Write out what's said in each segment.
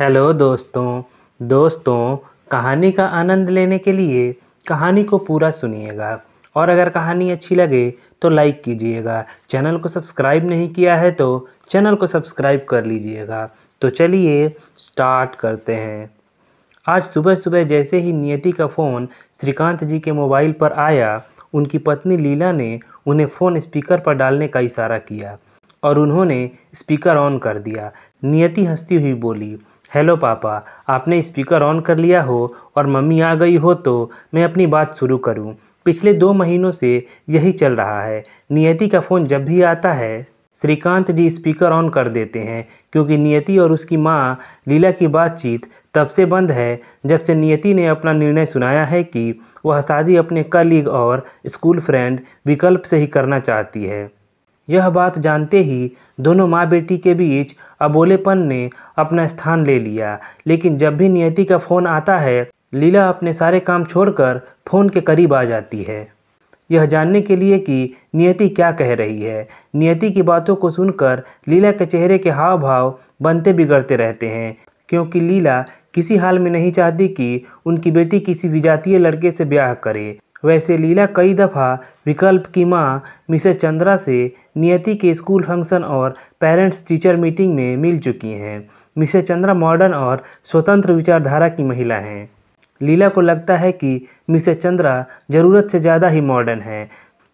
Hello दोस्तों दोस्तों कहानी का आनंद लेने के लिए कहानी को पूरा सुनिएगा और अगर कहानी अच्छी लगे तो लाइक कीजिएगा चैनल को सब्सक्राइब नहीं किया है तो चैनल को सब्सक्राइब कर लीजिएगा तो चलिए स्टार्ट करते हैं आज सुबह सुबह जैसे ही नियति का फ़ोन श्रीकांत जी के मोबाइल पर आया उनकी पत्नी लीला ने उन्हें फ़ोन स्पीकर पर डालने का इशारा किया और उन्होंने स्पीकर ऑन कर दिया नियति हंसती हुई बोली हेलो पापा आपने स्पीकर ऑन कर लिया हो और मम्मी आ गई हो तो मैं अपनी बात शुरू करूं। पिछले दो महीनों से यही चल रहा है नियति का फ़ोन जब भी आता है श्रीकांत जी स्पीकर ऑन कर देते हैं क्योंकि नियति और उसकी माँ लीला की बातचीत तब से बंद है जब से नियति ने अपना निर्णय सुनाया है कि वह शादी अपने कलीग और स्कूल फ्रेंड विकल्प से ही करना चाहती है यह बात जानते ही दोनों माँ बेटी के बीच अबोलेपन ने अपना स्थान ले लिया लेकिन जब भी नियति का फ़ोन आता है लीला अपने सारे काम छोड़कर फ़ोन के करीब आ जाती है यह जानने के लिए कि नियति क्या कह रही है नियति की बातों को सुनकर लीला के चेहरे के हाव भाव बनते बिगड़ते रहते हैं क्योंकि लीला किसी हाल में नहीं चाहती कि उनकी बेटी किसी विजातीय लड़के से ब्याह करे वैसे लीला कई दफ़ा विकल्प की माँ मिसे चंद्रा से नियति के स्कूल फंक्शन और पेरेंट्स टीचर मीटिंग में मिल चुकी हैं मिसे चंद्रा मॉडर्न और स्वतंत्र विचारधारा की महिला हैं लीला को लगता है कि मिसे चंद्रा ज़रूरत से ज़्यादा ही मॉडर्न है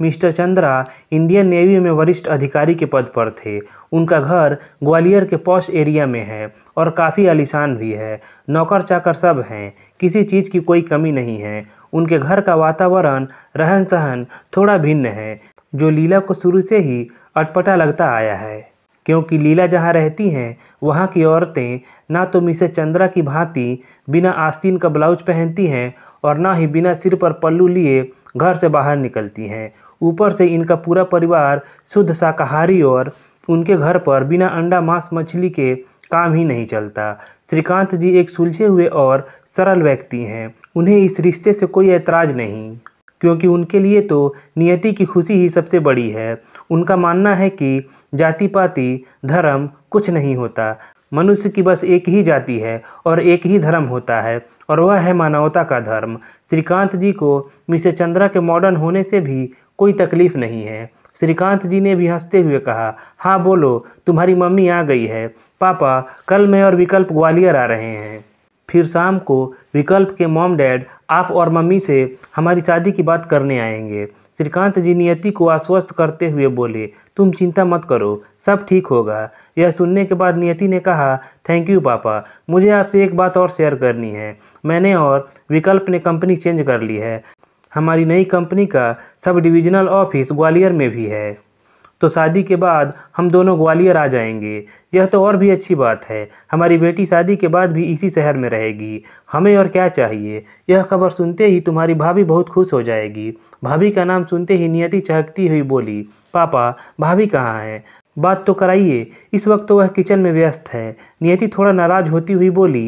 मिस्टर चंद्रा इंडियन नेवी में वरिष्ठ अधिकारी के पद पर थे उनका घर ग्वालियर के पौश एरिया में है और काफ़ी आलिशान भी है नौकर चाकर सब हैं किसी चीज़ की कोई कमी नहीं है उनके घर का वातावरण रहन सहन थोड़ा भिन्न है जो लीला को शुरू से ही अटपटा लगता आया है क्योंकि लीला जहाँ रहती हैं वहाँ की औरतें ना तो मिसे चंद्रा की भांति बिना आस्तीन का ब्लाउज पहनती हैं और ना ही बिना सिर पर पल्लू लिए घर से बाहर निकलती हैं ऊपर से इनका पूरा परिवार शुद्ध शाकाहारी और उनके घर पर बिना अंडा मांस मछली के काम ही नहीं चलता श्रीकांत जी एक सुलझे हुए और सरल व्यक्ति हैं उन्हें इस रिश्ते से कोई ऐतराज़ नहीं क्योंकि उनके लिए तो नियति की खुशी ही सबसे बड़ी है उनका मानना है कि जाति पाति धर्म कुछ नहीं होता मनुष्य की बस एक ही जाति है और एक ही धर्म होता है और वह है मानवता का धर्म श्रीकांत जी को मिसे चंद्रा के मॉडर्न होने से भी कोई तकलीफ़ नहीं है श्रीकांत जी ने भी हंसते हुए कहा हाँ बोलो तुम्हारी मम्मी आ गई है पापा कल मैं और विकल्प ग्वालियर आ रहे हैं फिर शाम को विकल्प के मॉम डैड आप और मम्मी से हमारी शादी की बात करने आएंगे श्रीकांत जी नियति को आश्वस्त करते हुए बोले तुम चिंता मत करो सब ठीक होगा यह सुनने के बाद नियति ने कहा थैंक यू पापा मुझे आपसे एक बात और शेयर करनी है मैंने और विकल्प ने कंपनी चेंज कर ली है हमारी नई कंपनी का सब डिविजनल ऑफिस ग्वालियर में भी है तो शादी के बाद हम दोनों ग्वालियर आ जाएंगे यह तो और भी अच्छी बात है हमारी बेटी शादी के बाद भी इसी शहर में रहेगी हमें और क्या चाहिए यह खबर सुनते ही तुम्हारी भाभी बहुत खुश हो जाएगी भाभी का नाम सुनते ही नियति चहकती हुई बोली पापा भाभी कहाँ है बात तो कराइए इस वक्त तो वह किचन में व्यस्त है नियति थोड़ा नाराज़ होती हुई बोली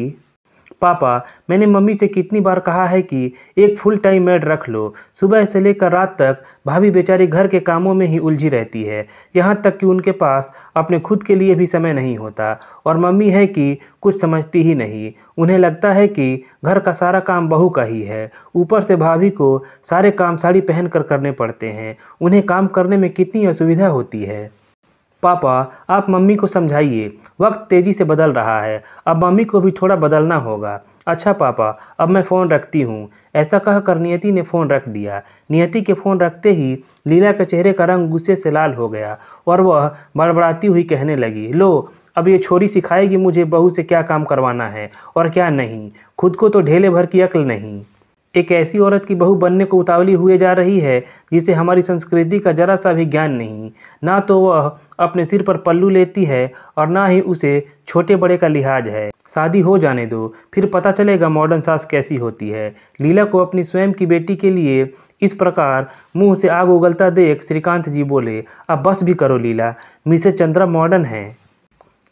पापा मैंने मम्मी से कितनी बार कहा है कि एक फुल टाइम मेड रख लो सुबह से लेकर रात तक भाभी बेचारी घर के कामों में ही उलझी रहती है यहाँ तक कि उनके पास अपने खुद के लिए भी समय नहीं होता और मम्मी है कि कुछ समझती ही नहीं उन्हें लगता है कि घर का सारा काम बहू का ही है ऊपर से भाभी को सारे काम साड़ी पहन कर करने पड़ते हैं उन्हें काम करने में कितनी असुविधा होती है पापा आप मम्मी को समझाइए वक्त तेज़ी से बदल रहा है अब मम्मी को भी थोड़ा बदलना होगा अच्छा पापा अब मैं फ़ोन रखती हूँ ऐसा कहकर नियति ने फ़ोन रख दिया नियति के फ़ोन रखते ही लीला के चेहरे का रंग गुस्से से लाल हो गया और वह बड़बड़ाती हुई कहने लगी लो अब ये छोरी सिखाएगी मुझे बहू से क्या काम करवाना है और क्या नहीं खुद को तो ढेले भर की अक्ल नहीं एक ऐसी औरत की बहू बनने को उतावली हुए जा रही है जिसे हमारी संस्कृति का जरा सा भी ज्ञान नहीं ना तो वह अपने सिर पर पल्लू लेती है और ना ही उसे छोटे बड़े का लिहाज है शादी हो जाने दो फिर पता चलेगा मॉडर्न सास कैसी होती है लीला को अपनी स्वयं की बेटी के लिए इस प्रकार मुंह से आग उगलता देख श्रीकांत जी बोले अब बस भी करो लीला मिसे चंद्रा मॉडर्न है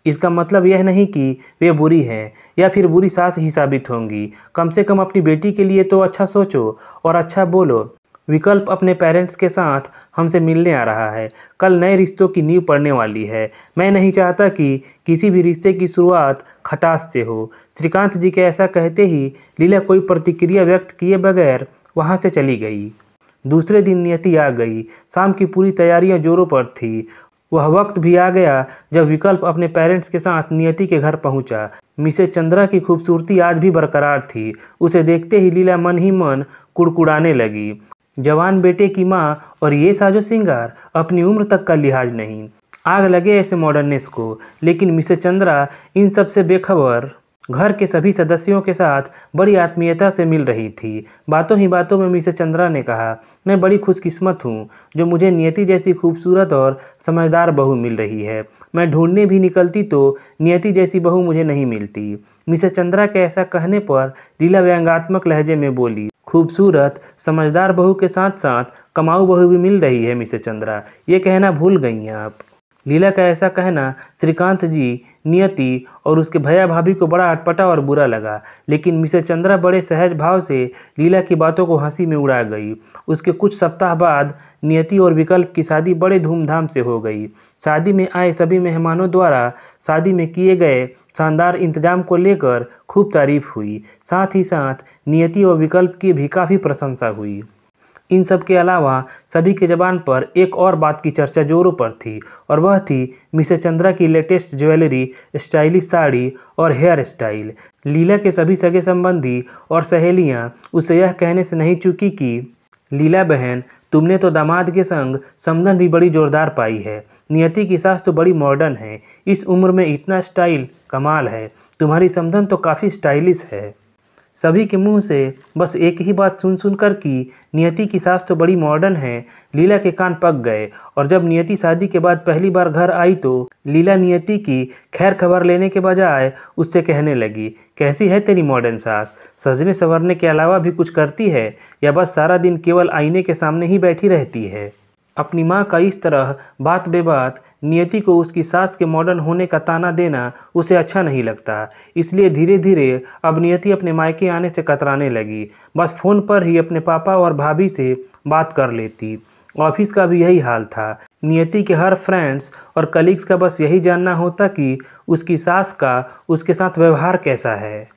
इसका मतलब यह नहीं कि वे बुरी हैं या फिर बुरी सास ही साबित होंगी कम से कम अपनी बेटी के लिए तो अच्छा सोचो और अच्छा बोलो विकल्प अपने पेरेंट्स के साथ हमसे मिलने आ रहा है कल नए रिश्तों की नींव पड़ने वाली है मैं नहीं चाहता कि किसी भी रिश्ते की शुरुआत खटास से हो श्रीकांत जी के ऐसा कहते ही लीला कोई प्रतिक्रिया व्यक्त किए बगैर वहाँ से चली गई दूसरे दिन नियति आ गई शाम की पूरी तैयारियां जोरों पर थी वह वक्त भी आ गया जब विकल्प अपने पेरेंट्स के साथ नियति के घर पहुंचा। मिसे चंद्रा की खूबसूरती आज भी बरकरार थी उसे देखते ही लीला मन ही मन कुड़कुड़ाने लगी जवान बेटे की माँ और ये साजो सिंगार अपनी उम्र तक का लिहाज नहीं आग लगे ऐसे मॉडर्नेस को लेकिन मिसे चंद्रा इन सब से बेखबर घर के सभी सदस्यों के साथ बड़ी आत्मीयता से मिल रही थी बातों ही बातों में मिसेस चंद्रा ने कहा मैं बड़ी खुशकिस्मत हूँ जो मुझे नियति जैसी खूबसूरत और समझदार बहू मिल रही है मैं ढूंढने भी निकलती तो नियति जैसी बहू मुझे नहीं मिलती मिसे चंद्रा के ऐसा कहने पर लीला व्यंगात्मक लहजे में बोली खूबसूरत समझदार बहू के साथ साथ कमाऊ बहू भी मिल रही है मिसेस चंद्रा ये कहना भूल गई हैं आप लीला का ऐसा कहना श्रीकांत जी नियति और उसके भैया भाभी को बड़ा अटपटा और बुरा लगा लेकिन मिसे चंद्रा बड़े सहज भाव से लीला की बातों को हंसी में उड़ा गई उसके कुछ सप्ताह बाद नियति और विकल्प की शादी बड़े धूमधाम से हो गई शादी में आए सभी मेहमानों द्वारा शादी में किए गए शानदार इंतजाम को लेकर खूब तारीफ हुई साथ ही साथ नियति और विकल्प की भी काफ़ी प्रशंसा हुई इन सब के अलावा सभी के ज़बान पर एक और बात की चर्चा जोरों पर थी और वह थी मिसे चंद्रा की लेटेस्ट ज्वेलरी स्टाइलिश साड़ी और हेयर स्टाइल लीला के सभी सगे संबंधी और सहेलियां उसे यह कहने से नहीं चूकी कि लीला बहन तुमने तो दामाद के संग समन भी बड़ी जोरदार पाई है नियति की सास तो बड़ी मॉडर्न है इस उम्र में इतना स्टाइल कमाल है तुम्हारी समधन तो काफ़ी स्टाइलिश है सभी के मुंह से बस एक ही बात सुन सुन कर कि नियति की सास तो बड़ी मॉडर्न है लीला के कान पक गए और जब नियति शादी के बाद पहली बार घर आई तो लीला नियति की खैर खबर लेने के बजाय उससे कहने लगी कैसी है तेरी मॉडर्न सास सजने संवरने के अलावा भी कुछ करती है या बस सारा दिन केवल आईने के सामने ही बैठी रहती है अपनी माँ का इस तरह बात बेबात नियति को उसकी सास के मॉडर्न होने का ताना देना उसे अच्छा नहीं लगता इसलिए धीरे धीरे अब नियति अपने मायके आने से कतराने लगी बस फ़ोन पर ही अपने पापा और भाभी से बात कर लेती ऑफिस का भी यही हाल था नियति के हर फ्रेंड्स और कलीग्स का बस यही जानना होता कि उसकी सास का उसके साथ व्यवहार कैसा है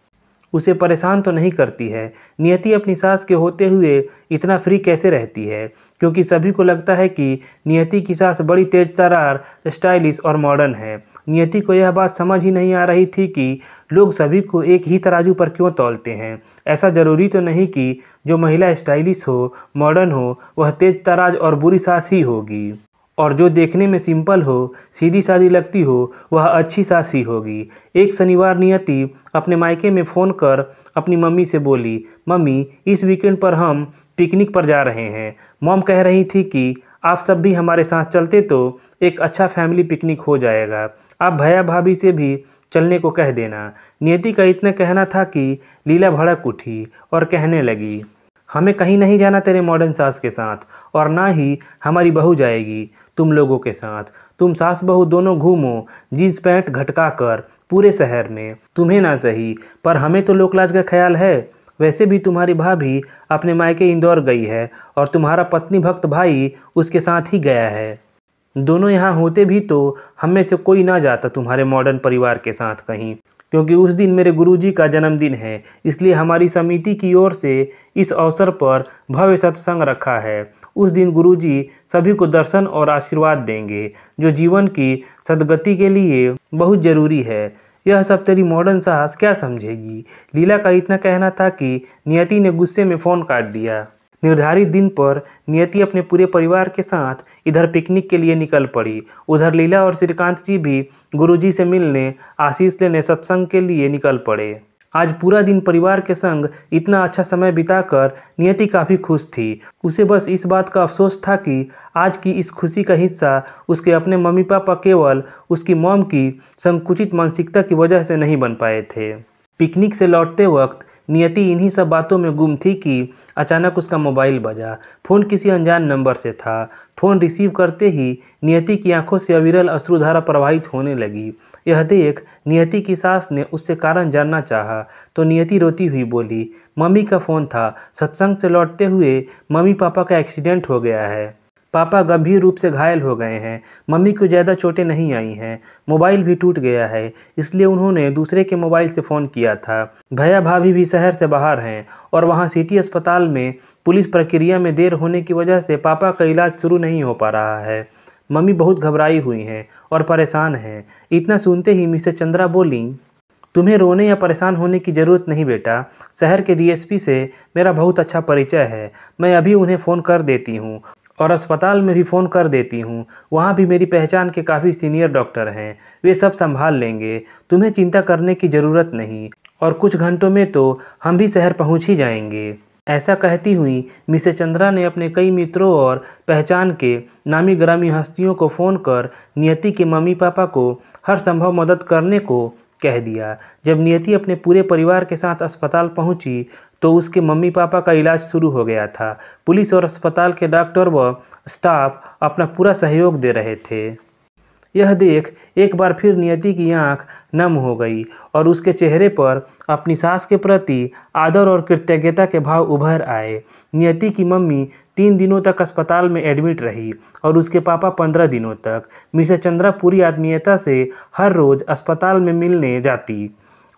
उसे परेशान तो नहीं करती है नियति अपनी सास के होते हुए इतना फ्री कैसे रहती है क्योंकि सभी को लगता है कि नियति की सास बड़ी तेज तरार स्टाइलिश और मॉडर्न है नियति को यह बात समझ ही नहीं आ रही थी कि लोग सभी को एक ही तराजू पर क्यों तोलते हैं ऐसा ज़रूरी तो नहीं कि जो महिला स्टाइलिश हो मॉडर्न हो वह तेज तराज और बुरी सास ही होगी और जो देखने में सिंपल हो सीधी सादी लगती हो वह अच्छी सासी होगी एक शनिवार नियति अपने मायके में फ़ोन कर अपनी मम्मी से बोली मम्मी इस वीकेंड पर हम पिकनिक पर जा रहे हैं मॉम कह रही थी कि आप सब भी हमारे साथ चलते तो एक अच्छा फैमिली पिकनिक हो जाएगा आप भैया भाभी से भी चलने को कह देना नियति का इतना कहना था कि लीला भड़क उठी और कहने लगी हमें कहीं नहीं जाना तेरे मॉडर्न सास के साथ और ना ही हमारी बहू जाएगी तुम लोगों के साथ तुम सास बहू दोनों घूमो जीन्स पैंट घटका कर पूरे शहर में तुम्हें ना सही पर हमें तो लोकलाज का ख्याल है वैसे भी तुम्हारी भाभी अपने मायके इंदौर गई है और तुम्हारा पत्नी भक्त भाई उसके साथ ही गया है दोनों यहाँ होते भी तो हम में से कोई ना जाता तुम्हारे मॉडर्न परिवार के साथ कहीं क्योंकि उस दिन मेरे गुरुजी का जन्मदिन है इसलिए हमारी समिति की ओर से इस अवसर पर भव्य सत्संग रखा है उस दिन गुरुजी सभी को दर्शन और आशीर्वाद देंगे जो जीवन की सदगति के लिए बहुत ज़रूरी है यह सब तेरी मॉडर्न साहस क्या समझेगी लीला का इतना कहना था कि नियति ने गुस्से में फ़ोन काट दिया निर्धारित दिन पर नियति अपने पूरे परिवार के साथ इधर पिकनिक के लिए निकल पड़ी उधर लीला और श्रीकांत जी भी गुरुजी से मिलने आशीष लेने सत्संग के लिए निकल पड़े आज पूरा दिन परिवार के संग इतना अच्छा समय बिताकर नियति काफ़ी खुश थी उसे बस इस बात का अफसोस था कि आज की इस खुशी का हिस्सा उसके अपने मम्मी पापा केवल उसकी मॉम की संकुचित मानसिकता की वजह से नहीं बन पाए थे पिकनिक से लौटते वक्त नियति इन्हीं सब बातों में गुम थी कि अचानक उसका मोबाइल बजा फ़ोन किसी अनजान नंबर से था फ़ोन रिसीव करते ही नियति की आंखों से अविरल अश्रुधारा प्रवाहित होने लगी यह देख नियति की सास ने उससे कारण जानना चाहा तो नियति रोती हुई बोली मम्मी का फ़ोन था सत्संग से लौटते हुए मम्मी पापा का एक्सीडेंट हो गया है पापा गंभीर रूप से घायल हो गए हैं मम्मी को ज़्यादा चोटें नहीं आई हैं मोबाइल भी टूट गया है इसलिए उन्होंने दूसरे के मोबाइल से फ़ोन किया था भैया भाभी भी शहर से बाहर हैं और वहाँ सिटी अस्पताल में पुलिस प्रक्रिया में देर होने की वजह से पापा का इलाज शुरू नहीं हो पा रहा है मम्मी बहुत घबराई हुई हैं और परेशान हैं इतना सुनते ही मिसे चंद्रा बोली तुम्हें रोने या परेशान होने की ज़रूरत नहीं बेटा शहर के डीएसपी से मेरा बहुत अच्छा परिचय है मैं अभी उन्हें फ़ोन कर देती हूँ और अस्पताल में भी फ़ोन कर देती हूँ वहाँ भी मेरी पहचान के काफ़ी सीनियर डॉक्टर हैं वे सब संभाल लेंगे तुम्हें चिंता करने की ज़रूरत नहीं और कुछ घंटों में तो हम भी शहर पहुँच ही जाएंगे ऐसा कहती हुई मिसे चंद्रा ने अपने कई मित्रों और पहचान के नामी ग्रामीण हस्तियों को फ़ोन कर नियति के मम्मी पापा को हर संभव मदद करने को कह दिया जब नियति अपने पूरे परिवार के साथ अस्पताल पहुंची तो उसके मम्मी पापा का इलाज शुरू हो गया था पुलिस और अस्पताल के डॉक्टर व स्टाफ अपना पूरा सहयोग दे रहे थे यह देख एक बार फिर नियति की आंख नम हो गई और उसके चेहरे पर अपनी सास के प्रति आदर और कृतज्ञता के भाव उभर आए नियति की मम्मी तीन दिनों तक अस्पताल में एडमिट रही और उसके पापा पंद्रह दिनों तक मिसेस चंद्रा पूरी आत्मीयता से हर रोज़ अस्पताल में मिलने जाती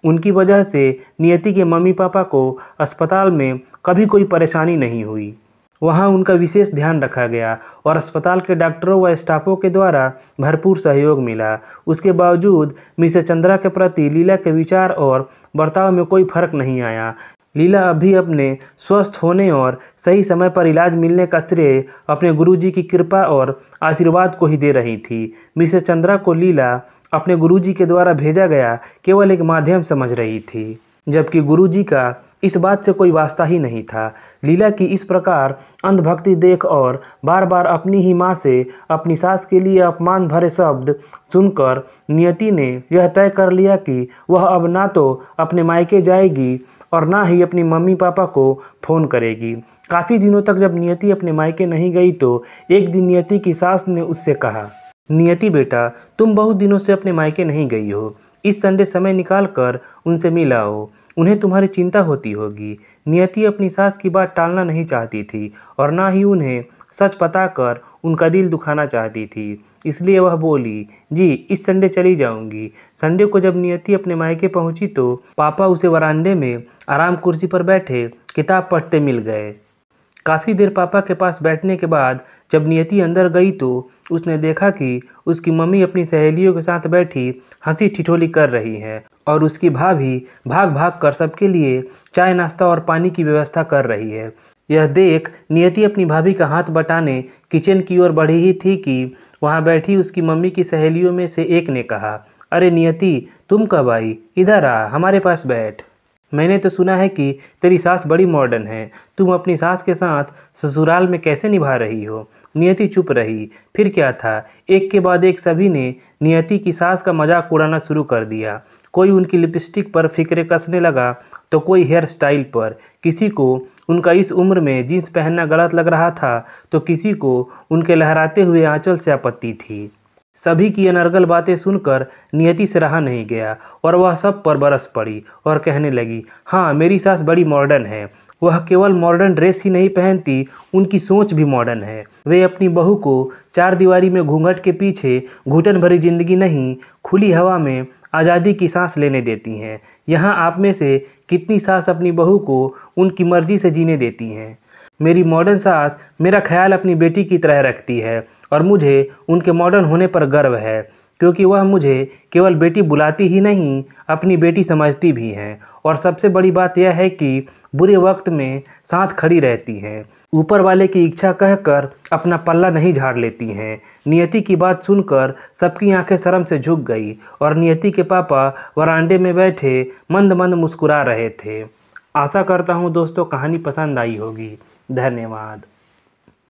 उनकी वजह से नियति के मम्मी पापा को अस्पताल में कभी कोई परेशानी नहीं हुई वहाँ उनका विशेष ध्यान रखा गया और अस्पताल के डॉक्टरों व स्टाफों के द्वारा भरपूर सहयोग मिला उसके बावजूद मिसे चंद्रा के प्रति लीला के विचार और बर्ताव में कोई फर्क नहीं आया लीला अभी अपने स्वस्थ होने और सही समय पर इलाज मिलने का श्रेय अपने गुरुजी की कृपा और आशीर्वाद को ही दे रही थी मिसे चंद्रा को लीला अपने गुरुजी के द्वारा भेजा गया केवल एक माध्यम समझ रही थी जबकि गुरुजी का इस बात से कोई वास्ता ही नहीं था लीला की इस प्रकार अंधभक्ति देख और बार बार अपनी ही माँ से अपनी सास के लिए अपमान भरे शब्द सुनकर नियति ने यह तय कर लिया कि वह अब ना तो अपने मायके जाएगी और ना ही अपनी मम्मी पापा को फ़ोन करेगी काफ़ी दिनों तक जब नियति अपने मायके नहीं गई तो एक दिन नियति की सास ने उससे कहा नियति बेटा तुम बहुत दिनों से अपने मायके नहीं गई हो इस संडे समय निकाल कर उनसे मिला हो उन्हें तुम्हारी चिंता होती होगी नियति अपनी सास की बात टालना नहीं चाहती थी और ना ही उन्हें सच पता कर उनका दिल दुखाना चाहती थी इसलिए वह बोली जी इस संडे चली जाऊंगी संडे को जब नियति अपने मायके पहुंची तो पापा उसे वरांडे में आराम कुर्सी पर बैठे किताब पढ़ते मिल गए काफ़ी देर पापा के पास बैठने के बाद जब नियति अंदर गई तो उसने देखा कि उसकी मम्मी अपनी सहेलियों के साथ बैठी हंसी ठिठोली कर रही है और उसकी भाभी भाग भाग कर सबके लिए चाय नाश्ता और पानी की व्यवस्था कर रही है यह देख नियति अपनी भाभी का हाथ बटाने किचन की ओर बढ़ी ही थी कि वहाँ बैठी उसकी मम्मी की सहेलियों में से एक ने कहा अरे नियति तुम कब आई इधर आ हमारे पास बैठ मैंने तो सुना है कि तेरी सास बड़ी मॉडर्न है तुम अपनी सास के साथ ससुराल में कैसे निभा रही हो नियति चुप रही फिर क्या था एक के बाद एक सभी ने नियति की सास का मजाक उड़ाना शुरू कर दिया कोई उनकी लिपस्टिक पर फिक्रे कसने लगा तो कोई हेयर स्टाइल पर किसी को उनका इस उम्र में जीन्स पहनना गलत लग रहा था तो किसी को उनके लहराते हुए आंचल से आपत्ति थी सभी की अनर्गल बातें सुनकर नियति से रहा नहीं गया और वह सब पर बरस पड़ी और कहने लगी हाँ मेरी सास बड़ी मॉडर्न है वह केवल मॉडर्न ड्रेस ही नहीं पहनती उनकी सोच भी मॉडर्न है वे अपनी बहू को चार दीवारी में घूंघट के पीछे घुटन भरी जिंदगी नहीं खुली हवा में आज़ादी की सांस लेने देती हैं यहाँ आप में से कितनी सास अपनी बहू को उनकी मर्जी से जीने देती हैं मेरी मॉडर्न सास मेरा ख्याल अपनी बेटी की तरह रखती है और मुझे उनके मॉडर्न होने पर गर्व है क्योंकि वह मुझे केवल बेटी बुलाती ही नहीं अपनी बेटी समझती भी हैं और सबसे बड़ी बात यह है कि बुरे वक्त में साथ खड़ी रहती हैं ऊपर वाले की इच्छा कहकर अपना पल्ला नहीं झाड़ लेती हैं नियति की बात सुनकर सबकी आंखें शर्म से झुक गई और नियति के पापा वरांडे में बैठे मंद मंद मुस्कुरा रहे थे आशा करता हूँ दोस्तों कहानी पसंद आई होगी धन्यवाद